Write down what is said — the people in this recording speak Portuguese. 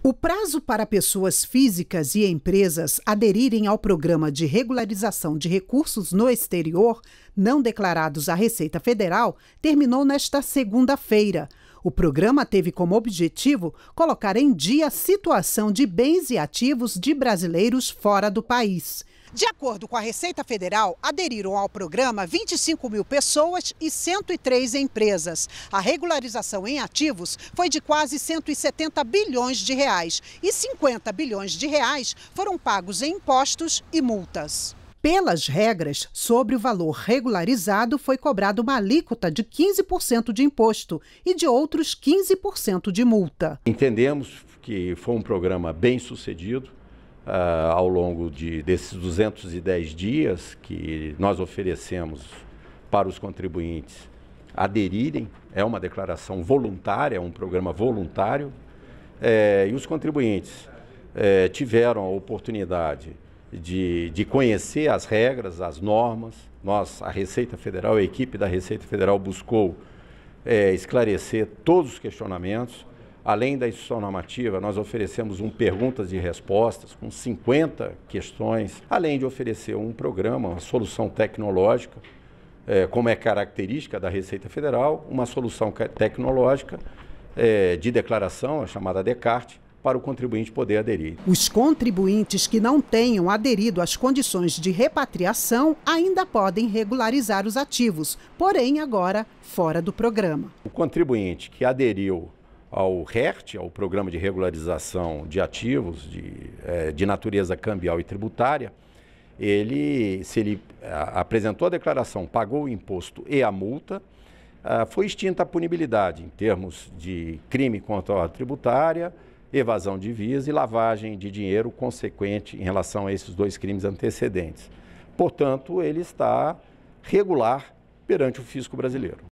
O prazo para pessoas físicas e empresas aderirem ao programa de regularização de recursos no exterior não declarados à Receita Federal terminou nesta segunda-feira. O programa teve como objetivo colocar em dia a situação de bens e ativos de brasileiros fora do país. De acordo com a Receita Federal, aderiram ao programa 25 mil pessoas e 103 empresas. A regularização em ativos foi de quase 170 bilhões de reais e 50 bilhões de reais foram pagos em impostos e multas. Pelas regras, sobre o valor regularizado foi cobrada uma alíquota de 15% de imposto e de outros 15% de multa. Entendemos que foi um programa bem sucedido, uh, ao longo de, desses 210 dias que nós oferecemos para os contribuintes aderirem. É uma declaração voluntária, é um programa voluntário. É, e os contribuintes é, tiveram a oportunidade de, de conhecer as regras, as normas. Nós, a Receita Federal, a equipe da Receita Federal buscou é, esclarecer todos os questionamentos. Além da instituição normativa, nós oferecemos um perguntas e respostas com 50 questões, além de oferecer um programa, uma solução tecnológica, é, como é característica da Receita Federal, uma solução tecnológica é, de declaração, a chamada Descartes, para o contribuinte poder aderir. Os contribuintes que não tenham aderido às condições de repatriação ainda podem regularizar os ativos, porém agora fora do programa. O contribuinte que aderiu ao RERT, ao Programa de Regularização de Ativos de, é, de Natureza Cambial e Tributária, ele, se ele a, apresentou a declaração, pagou o imposto e a multa, a, foi extinta a punibilidade em termos de crime contra a tributária, evasão de vias e lavagem de dinheiro consequente em relação a esses dois crimes antecedentes. Portanto, ele está regular perante o fisco brasileiro.